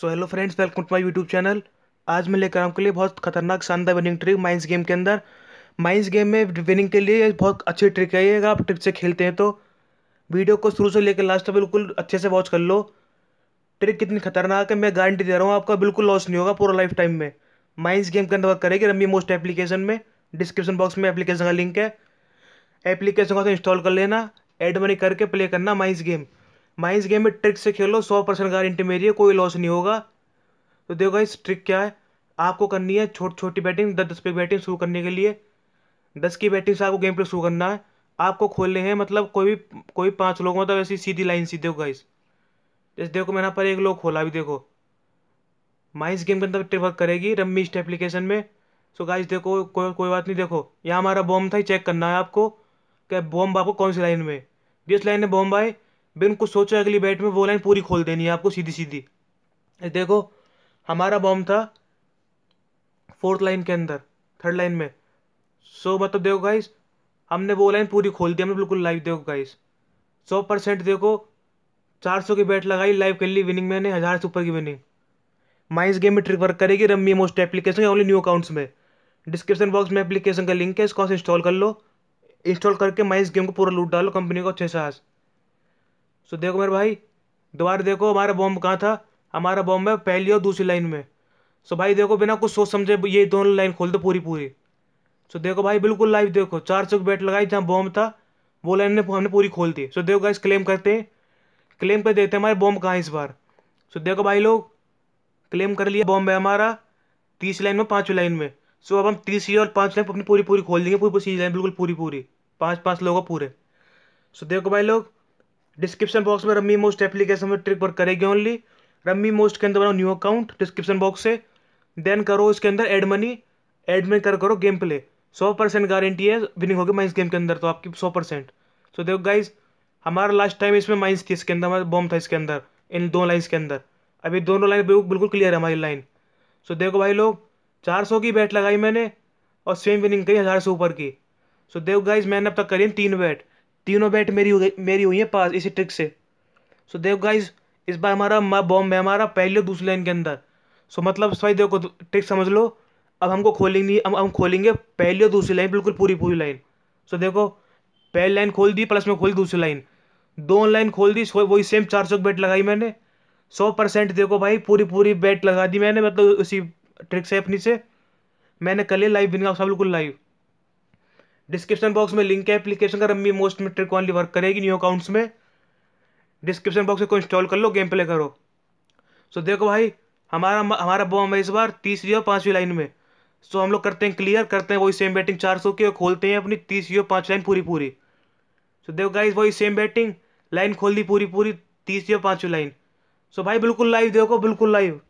so hello friends welcome to my YouTube channel आज मैं लेकर आऊँ के लिए बहुत खतरनाक शानदार विनिंग ट्रिक माइंस गेम के अंदर माइंस गेम में विनिंग के लिए बहुत अच्छी ट्रिक है अगर आप ट्रिक से खेलते हैं तो वीडियो को शुरू से लेकर लास्ट तक बिल्कुल अच्छे से वॉच कर लो ट्रिक कितनी खतरनाक है मैं गारंटी दे रहा हूँ आपका बिल्कुल लॉस नहीं होगा पूरा लाइफ टाइम में माइंस गेम के अंदर वर्क करेगी रमी मोस्ट एप्लीकेशन में डिस्क्रिप्शन बॉक्स में एप्लीकेशन का लिंक है एप्लीकेशन को इंस्टॉल तो कर लेना एड मनी करके प्ले करना माइंस गेम मैं इस गेम में ट्रिक से खेलो सौ परसेंट गारंटी मेरी है कोई लॉस नहीं होगा तो देखो इस ट्रिक क्या है आपको करनी है छोटी छोटी बैटिंग दस दस पे बैटिंग शुरू करने के लिए दस की बैटिंग से आपको गेम पर शुरू करना है आपको खोलने हैं मतलब कोई भी कोई पाँच लोग मतलब तो ऐसी सीधी लाइन सीधे देखो गाइस जैसे देखो मैंने यहाँ पर एक लोग खोला भी देखो माइस गेम के अंदर ट्रिक वर्क करेगी रम्मी इस्ट एप्लीकेशन में सो गाइस देखो कोई कोई बात नहीं देखो यहाँ हमारा बॉम्ब था ही चेक करना है आपको क्या बॉम्ब आपको कौन सी लाइन में जिस लाइन में बॉम्ब आए बिन कुछ सोचा अगली बैट में वो लाइन पूरी खोल देनी है आपको सीधी सीधी देखो हमारा बॉम्ब था फोर्थ लाइन के अंदर थर्ड लाइन में सो so, मतलब देखो गाइस हमने वो लाइन पूरी खोल दी हमने बिल्कुल लाइव देखो गाइस सौ परसेंट देखो चार सौ की बैट लगाई लाइव कर ली विनिंग मैंने हज़ार से ऊपर की विनिंग माइंस गेम में ट्रिक वर्क करेगी rummy most application only new accounts में डिस्क्रिप्शन बॉक्स में एप्लीकेशन का लिंक है इसको इंस्टॉल कर लो इंस्टॉल करके माइंस गेम को पूरा लूट डालो कंपनी को अच्छे से सो देखो मेरे भाई दोबारा देखो हमारा बॉम्ब कहाँ था हमारा बॉम्ब है पहली और दूसरी लाइन में सो भाई देखो बिना कुछ सोच समझे ये दोनों लाइन खोल दो पूरी पूरी सो देखो भाई बिल्कुल लाइव देखो चार सौ बैट लगाई जहाँ बॉम्ब था वो लाइन ने हमने पूरी खोल दी सो देखो गाइस क्लेम करते हैं क्लेम कर देते हैं हमारे बॉम्ब कहाँ इस बार सो देखो भाई लोग क्लेम कर लिया बॉम्ब है हमारा तीसरी लाइन में पाँचवीं लाइन में सो अब हम तीसरी और पाँच लाइन अपनी पूरी पूरी खोल देंगे पूरी पूरी लाइन बिल्कुल पूरी पूरी पाँच पाँच लोग पूरे सो देखो भाई लोग डिस्क्रिप्शन बॉक्स में रम्मी मोस्ट एप्लीकेशन में ट्रिक वर्क करेगी ओनली रम्मी मोस्ट के अंदर बनाओ न्यू अकाउंट डिस्क्रिप्शन बॉक्स से देन करो इसके अंदर एड मनी एड में कर करो गेम प्ले सौ परसेंट गारंटी है विनिंग होगी माइंस गेम के अंदर तो आपकी सौ परसेंट सो देखो गाइज हमारा लास्ट टाइम इसमें माइंस थी इसके अंदर हमारा बॉम्ब था इसके अंदर इन दो लाइन्स के अंदर अभी दोनों लाइन बिल्कुल क्लियर है हमारी लाइन सो देखो भाई लोग चार सौ की बैट लगाई मैंने और सेम विनिंग करी हज़ार से ऊपर की सो देखो गाइज मैंने अब तक करी तीन बैट तीनों बैट मेरी हुई मेरी हुई है पास इसी ट्रिक से सो देखो गाइज इस बार हमारा बॉम्ब है हमारा पहले और दूसरे लाइन के अंदर सो मतलब सही देखो ट्रिक समझ लो अब हमको खोलेंगे हम हम खोलेंगे पहली और दूसरी लाइन बिल्कुल पूरी पूरी लाइन सो देखो पहली लाइन खोल दी प्लस में खोली दूसरी लाइन दो लाइन खोल दी वही सेम चार सौ बैट लगाई मैंने सौ परसेंट देखो भाई पूरी पूरी बैट लगा दी मैंने मतलब उसी ट्रिक से अपनी से मैंने कल ही लाइव बिन सब बिल्कुल लाइव डिस्क्रिप्शन बॉक्स में लिंक है एप्लीकेशन का रम्मी मोस्ट मेट्रिक ऑनली वर्क करेगी न्यू अकाउंट्स में डिस्क्रिप्शन बॉक्स को इंस्टॉल कर लो गेम प्ले करो सो so, देखो भाई हमारा हमारा बॉम है इस बार तीसरी और पांचवी लाइन में सो so, हम लोग करते हैं क्लियर करते हैं वही सेम बैटिंग चार सौ की और खोलते हैं अपनी तीसरी और पाँच लाइन पूरी पूरी सो so, देखो गाइज वही सेम बैटिंग लाइन खोल दी पूरी पूरी तीसरी और पांचवी लाइन सो भाई बिल्कुल लाइव देखो बिल्कुल लाइव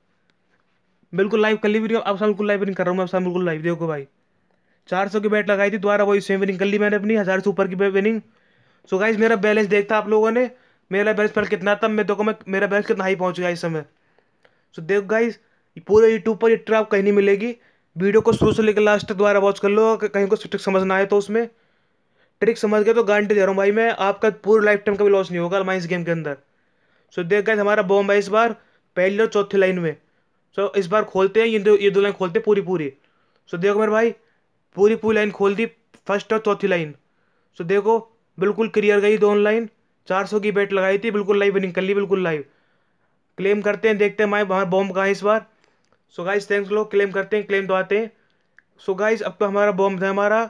बिल्कुल लाइव कर ली वीडियो अब बिल्कुल लाइव नहीं कर रहा हूँ मैं अब बिल्कुल लाइव देखो भाई चार सौ की बैट लगाई थी दोबारा वही सेम विनिंग कर ली मैंने अपनी हज़ार से ऊपर की विनिंग सो गाइज मेरा बैलेंस देखता आप लोगों ने मेरा बैलेंस पहले कितना था मैं देखो मैं मेरा बैलेंस कितना हाई पहुँच गया इस समय सो देखो गाइज पूरे यूट्यूब पर ये ट्रैप कहीं नहीं मिलेगी वीडियो को शुरू से लेकर लास्ट तक दोबारा वॉच कर लो कहीं को ट्रिक समझ ना आए तो उसमें ट्रिक समझ गए तो गारंटी दे रहा हूँ भाई मैं आपका पूरा लाइफ टाइम कभी लॉस नहीं होगा माइस इस गेम के अंदर सो देख गए हमारा बॉम्ब है इस बार पहली और चौथी लाइन में सो इस बार खोलते हैं ये दो ये दो लाइन खोलते हैं पूरी पूरी सो देखो मेरे भाई पूरी पूरी लाइन खोल दी फर्स्ट और चौथी लाइन सो देखो बिल्कुल क्लियर गई दोनों लाइन चार सौ की बेट लगाई थी बिल्कुल लाइव विनिंग कर ली बिल्कुल लाइव क्लेम करते हैं देखते हैं माए बाहर बॉम्ब कहाँ इस बार सो गाइस थैंक्स लो क्लेम करते हैं क्लेम आते हैं सो गाइस अब तो हमारा बॉम्ब था हमारा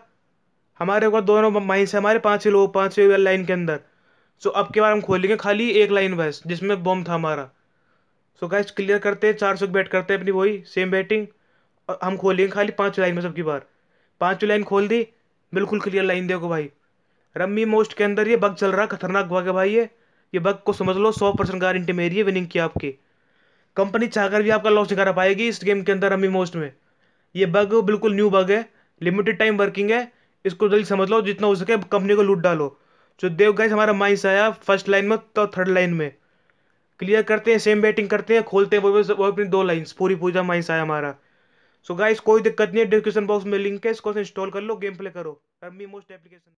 हमारे ऊपर दोनों माइंस है हमारे पाँच लोग पाँच लाइन के अंदर सो अब के बार हम खोलेंगे खाली एक लाइन बस जिसमें बॉम्ब था हमारा सो गाइज गाइस क्लियर करते हैं चार सौ बैट करते हैं अपनी वही सेम बैटिंग और हम खोलेंगे खाली पाँच लाइन में सबकी बार पांचवी लाइन खोल दी बिल्कुल क्लियर लाइन देखो भाई रम्मी मोस्ट के अंदर ये बग चल रहा खतरनाक बग है भाई ये ये बग को समझ लो सौ परसेंट गारंटी मेरी है विनिंग की आपकी कंपनी चाहकर भी आपका लॉस नहीं करा पाएगी इस गेम के अंदर रम्मी मोस्ट में ये बग बिल्कुल न्यू बग है लिमिटेड टाइम वर्किंग है इसको जल्दी समझ लो जितना हो सके कंपनी को लूट डालो जो देव गाइस हमारा माइंस आया फर्स्ट लाइन में तो थर्ड लाइन में क्लियर करते हैं सेम बैटिंग करते हैं खोलते हैं वो वो अपनी दो लाइन्स पूरी पूजा माइंस आया हमारा सो so गाइस कोई दिक्कत नहीं है डिस्क्रिप्शन बॉक्स में लिंक है इसको इंस्टॉल कर लो गेम प्ले करो मोस्ट एप्लीकेशन